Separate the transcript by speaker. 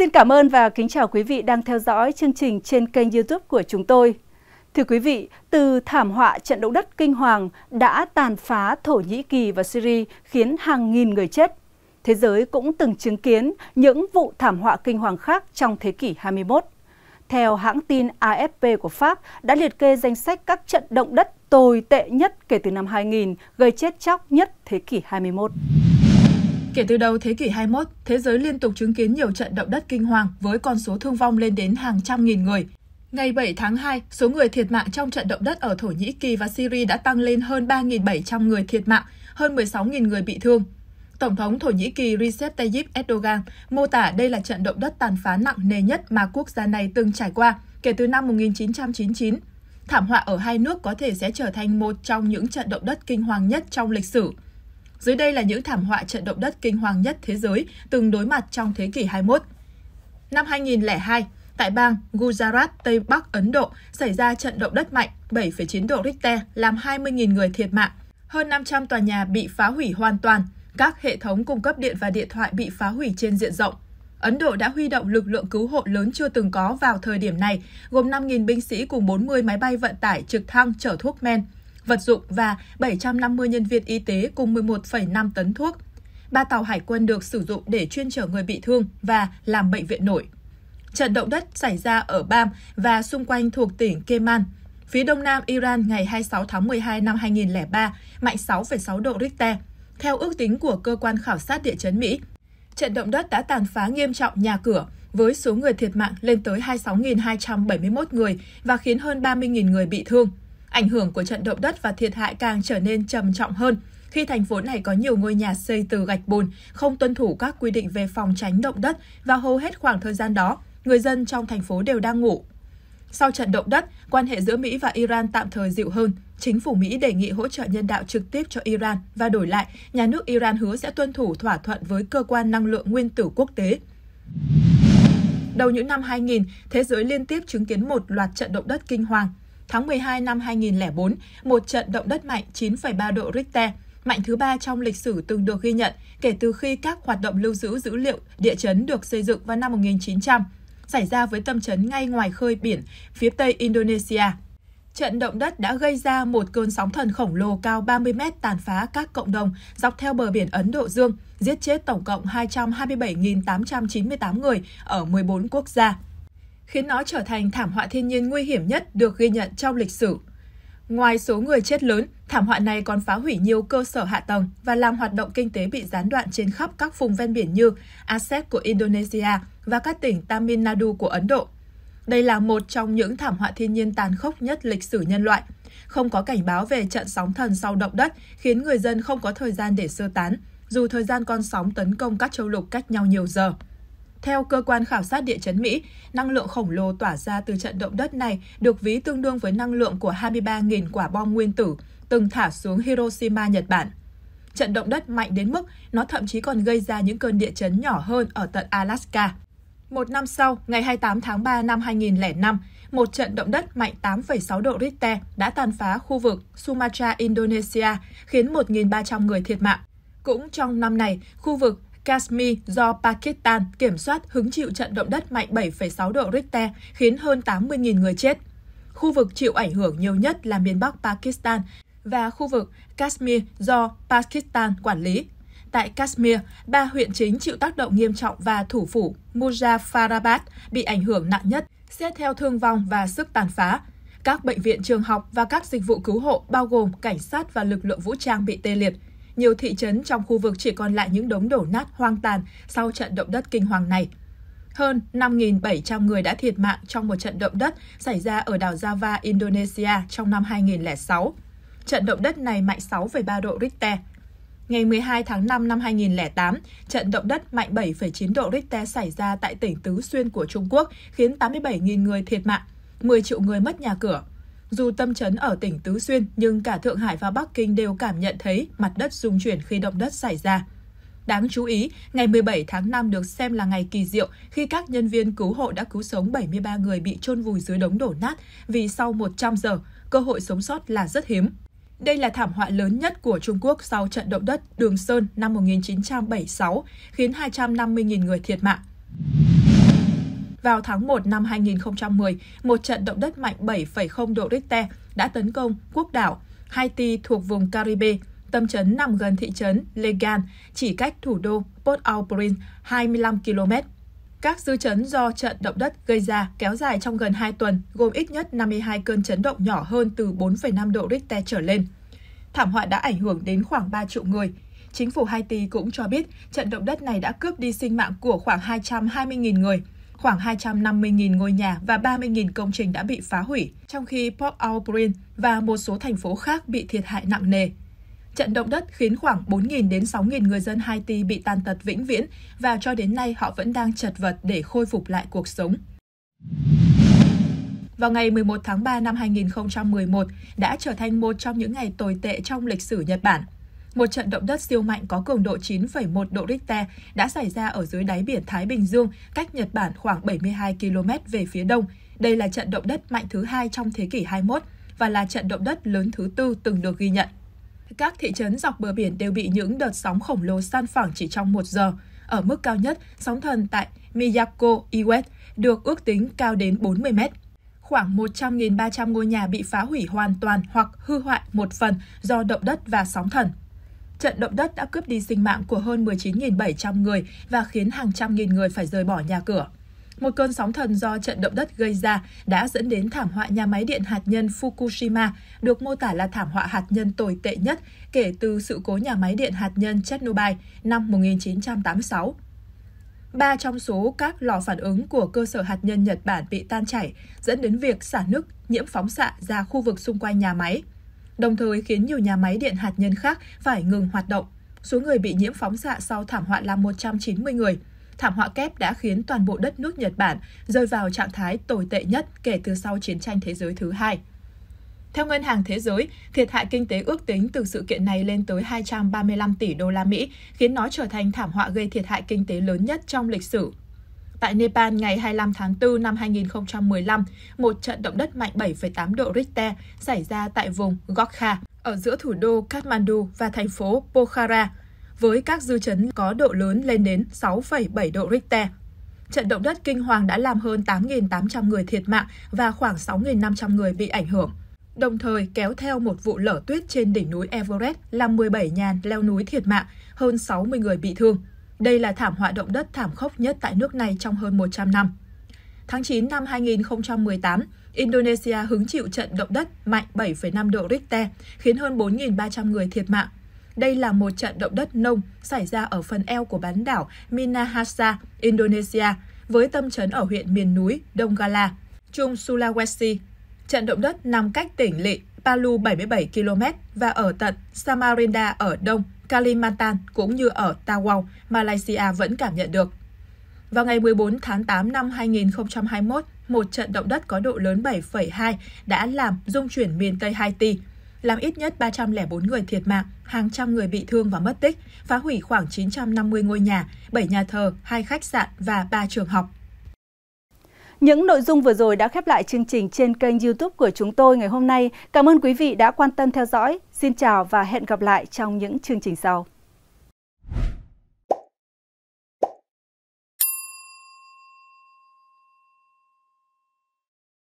Speaker 1: Xin cảm ơn và kính chào quý vị đang theo dõi chương trình trên kênh youtube của chúng tôi. Thưa quý vị, từ thảm họa trận động đất kinh hoàng đã tàn phá Thổ Nhĩ Kỳ và Syria khiến hàng nghìn người chết. Thế giới cũng từng chứng kiến những vụ thảm họa kinh hoàng khác trong thế kỷ 21. Theo hãng tin AFP của Pháp đã liệt kê danh sách các trận động đất tồi tệ nhất kể từ năm 2000, gây chết chóc nhất thế kỷ 21. Kể từ đầu thế kỷ 21, thế giới liên tục chứng kiến nhiều trận động đất kinh hoàng với con số thương vong lên đến hàng trăm nghìn người. Ngày 7 tháng 2, số người thiệt mạng trong trận động đất ở Thổ Nhĩ Kỳ và Syria đã tăng lên hơn 3.700 người thiệt mạng, hơn 16.000 người bị thương. Tổng thống Thổ Nhĩ Kỳ Recep Tayyip Erdogan mô tả đây là trận động đất tàn phá nặng nề nhất mà quốc gia này từng trải qua kể từ năm 1999. Thảm họa ở hai nước có thể sẽ trở thành một trong những trận động đất kinh hoàng nhất trong lịch sử. Dưới đây là những thảm họa trận động đất kinh hoàng nhất thế giới từng đối mặt trong thế kỷ 21. Năm 2002, tại bang Gujarat, Tây Bắc Ấn Độ xảy ra trận động đất mạnh 7,9 độ Richter làm 20.000 người thiệt mạng. Hơn 500 tòa nhà bị phá hủy hoàn toàn, các hệ thống cung cấp điện và điện thoại bị phá hủy trên diện rộng. Ấn Độ đã huy động lực lượng cứu hộ lớn chưa từng có vào thời điểm này, gồm 5.000 binh sĩ cùng 40 máy bay vận tải trực thăng chở thuốc men vật dụng và 750 nhân viên y tế cùng 11,5 tấn thuốc. Ba tàu hải quân được sử dụng để chuyên chở người bị thương và làm bệnh viện nổi. Trận động đất xảy ra ở Bam và xung quanh thuộc tỉnh Keman, phía đông nam Iran ngày 26 tháng 12 năm 2003, mạnh 6,6 độ Richter, theo ước tính của cơ quan khảo sát địa chấn Mỹ. Trận động đất đã tàn phá nghiêm trọng nhà cửa, với số người thiệt mạng lên tới 26.271 người và khiến hơn 30.000 người bị thương. Ảnh hưởng của trận động đất và thiệt hại càng trở nên trầm trọng hơn khi thành phố này có nhiều ngôi nhà xây từ gạch bùn, không tuân thủ các quy định về phòng tránh động đất và hầu hết khoảng thời gian đó, người dân trong thành phố đều đang ngủ. Sau trận động đất, quan hệ giữa Mỹ và Iran tạm thời dịu hơn. Chính phủ Mỹ đề nghị hỗ trợ nhân đạo trực tiếp cho Iran và đổi lại, nhà nước Iran hứa sẽ tuân thủ thỏa thuận với cơ quan năng lượng nguyên tử quốc tế. Đầu những năm 2000, thế giới liên tiếp chứng kiến một loạt trận động đất kinh hoàng tháng 12 năm 2004, một trận động đất mạnh 9,3 độ Richter, mạnh thứ ba trong lịch sử từng được ghi nhận kể từ khi các hoạt động lưu giữ dữ liệu địa chấn được xây dựng vào năm 1900, xảy ra với tâm chấn ngay ngoài khơi biển phía tây Indonesia. Trận động đất đã gây ra một cơn sóng thần khổng lồ cao 30 mét tàn phá các cộng đồng dọc theo bờ biển Ấn Độ Dương, giết chết tổng cộng 227.898 người ở 14 quốc gia khiến nó trở thành thảm họa thiên nhiên nguy hiểm nhất được ghi nhận trong lịch sử. Ngoài số người chết lớn, thảm họa này còn phá hủy nhiều cơ sở hạ tầng và làm hoạt động kinh tế bị gián đoạn trên khắp các vùng ven biển như Aceh của Indonesia và các tỉnh Tamil Nadu của Ấn Độ. Đây là một trong những thảm họa thiên nhiên tàn khốc nhất lịch sử nhân loại. Không có cảnh báo về trận sóng thần sau động đất khiến người dân không có thời gian để sơ tán, dù thời gian con sóng tấn công các châu lục cách nhau nhiều giờ. Theo cơ quan khảo sát địa chấn Mỹ, năng lượng khổng lồ tỏa ra từ trận động đất này được ví tương đương với năng lượng của 23.000 quả bom nguyên tử từng thả xuống Hiroshima, Nhật Bản. Trận động đất mạnh đến mức nó thậm chí còn gây ra những cơn địa chấn nhỏ hơn ở tận Alaska. Một năm sau, ngày 28 tháng 3 năm 2005, một trận động đất mạnh 8,6 độ Richter đã tàn phá khu vực Sumatra, Indonesia, khiến 1.300 người thiệt mạng. Cũng trong năm này, khu vực Kashmir do Pakistan kiểm soát hứng chịu trận động đất mạnh 7,6 độ Richter khiến hơn 80.000 người chết. Khu vực chịu ảnh hưởng nhiều nhất là miền Bắc Pakistan và khu vực Kashmir do Pakistan quản lý. Tại Kashmir, ba huyện chính chịu tác động nghiêm trọng và thủ phủ Muzaffarabad bị ảnh hưởng nặng nhất, xét theo thương vong và sức tàn phá. Các bệnh viện, trường học và các dịch vụ cứu hộ bao gồm cảnh sát và lực lượng vũ trang bị tê liệt – nhiều thị trấn trong khu vực chỉ còn lại những đống đổ nát hoang tàn sau trận động đất kinh hoàng này. Hơn 5.700 người đã thiệt mạng trong một trận động đất xảy ra ở đảo Java, Indonesia trong năm 2006. Trận động đất này mạnh 6,3 độ Richter. Ngày 12 tháng 5 năm 2008, trận động đất mạnh 7,9 độ Richter xảy ra tại tỉnh Tứ Xuyên của Trung Quốc, khiến 87.000 người thiệt mạng, 10 triệu người mất nhà cửa, dù tâm chấn ở tỉnh Tứ Xuyên, nhưng cả Thượng Hải và Bắc Kinh đều cảm nhận thấy mặt đất rung chuyển khi động đất xảy ra. Đáng chú ý, ngày 17 tháng 5 được xem là ngày kỳ diệu khi các nhân viên cứu hộ đã cứu sống 73 người bị chôn vùi dưới đống đổ nát vì sau 100 giờ, cơ hội sống sót là rất hiếm. Đây là thảm họa lớn nhất của Trung Quốc sau trận động đất Đường Sơn năm 1976, khiến 250.000 người thiệt mạng vào tháng 1 năm 2010, một trận động đất mạnh 7,0 độ Richter đã tấn công quốc đảo Haiti thuộc vùng Caribe. Tâm chấn nằm gần thị trấn Legan, chỉ cách thủ đô Port-au-Prince 25 km. Các dư chấn do trận động đất gây ra kéo dài trong gần 2 tuần, gồm ít nhất 52 cơn chấn động nhỏ hơn từ 4,5 độ Richter trở lên. Thảm họa đã ảnh hưởng đến khoảng 3 triệu người. Chính phủ Haiti cũng cho biết trận động đất này đã cướp đi sinh mạng của khoảng 220.000 người khoảng 250.000 ngôi nhà và 30.000 công trình đã bị phá hủy, trong khi Port au prince và một số thành phố khác bị thiệt hại nặng nề. Trận động đất khiến khoảng 4.000 đến 6.000 người dân Haiti bị tàn tật vĩnh viễn và cho đến nay họ vẫn đang chật vật để khôi phục lại cuộc sống. Vào ngày 11 tháng 3 năm 2011 đã trở thành một trong những ngày tồi tệ trong lịch sử Nhật Bản – một trận động đất siêu mạnh có cường độ 9,1 độ Richter đã xảy ra ở dưới đáy biển Thái Bình Dương, cách Nhật Bản khoảng 72 km về phía đông. Đây là trận động đất mạnh thứ hai trong thế kỷ 21 và là trận động đất lớn thứ tư từng được ghi nhận. Các thị trấn dọc bờ biển đều bị những đợt sóng khổng lồ san phẳng chỉ trong một giờ. Ở mức cao nhất, sóng thần tại Miyako, Iwet được ước tính cao đến 40 mét khoảng 100.300 ngôi nhà bị phá hủy hoàn toàn hoặc hư hoại một phần do động đất và sóng thần. Trận động đất đã cướp đi sinh mạng của hơn 19.700 người và khiến hàng trăm nghìn người phải rời bỏ nhà cửa. Một cơn sóng thần do trận động đất gây ra đã dẫn đến thảm họa nhà máy điện hạt nhân Fukushima, được mô tả là thảm họa hạt nhân tồi tệ nhất kể từ sự cố nhà máy điện hạt nhân Chernobyl năm 1986. Ba trong số các lò phản ứng của cơ sở hạt nhân Nhật Bản bị tan chảy, dẫn đến việc xả nước nhiễm phóng xạ ra khu vực xung quanh nhà máy – đồng thời khiến nhiều nhà máy điện hạt nhân khác phải ngừng hoạt động. Số người bị nhiễm phóng xạ sau thảm họa là 190 người. Thảm họa kép đã khiến toàn bộ đất nước Nhật Bản rơi vào trạng thái tồi tệ nhất kể từ sau chiến tranh thế giới thứ hai. Theo Ngân hàng Thế giới, thiệt hại kinh tế ước tính từ sự kiện này lên tới 235 tỷ đô la Mỹ, khiến nó trở thành thảm họa gây thiệt hại kinh tế lớn nhất trong lịch sử tại Nepal ngày 25 tháng 4 năm 2015, một trận động đất mạnh 7,8 độ Richter xảy ra tại vùng Gokkha, ở giữa thủ đô Kathmandu và thành phố Pokhara, với các dư chấn có độ lớn lên đến 6,7 độ Richter. Trận động đất kinh hoàng đã làm hơn 8.800 người thiệt mạng và khoảng 6.500 người bị ảnh hưởng đồng thời kéo theo một vụ lở tuyết trên đỉnh núi Everest làm 17 nhà leo núi thiệt mạng, hơn 60 người bị thương. Đây là thảm họa động đất thảm khốc nhất tại nước này trong hơn 100 năm. Tháng 9 năm 2018, Indonesia hứng chịu trận động đất mạnh 7,5 độ Richter, khiến hơn 4.300 người thiệt mạng. Đây là một trận động đất nông xảy ra ở phần eo của bán đảo Minahasa, Indonesia, với tâm trấn ở huyện miền núi Donggala, Trung Sulawesi. Trận động đất nằm cách tỉnh lỵ Palu 77 km và ở tận Samarinda ở đông Kalimantan cũng như ở Tawau, Malaysia vẫn cảm nhận được. Vào ngày 14 tháng 8 năm 2021, một trận động đất có độ lớn 7,2 đã làm rung chuyển miền Tây Haiti, làm ít nhất 304 người thiệt mạng, hàng trăm người bị thương và mất tích, phá hủy khoảng 950 ngôi nhà, 7 nhà thờ, hai khách sạn và 3 trường học. Những nội dung vừa rồi đã khép lại chương trình trên kênh YouTube của chúng tôi ngày hôm nay. Cảm ơn quý vị đã quan tâm theo dõi. Xin chào và hẹn gặp lại trong những chương trình sau.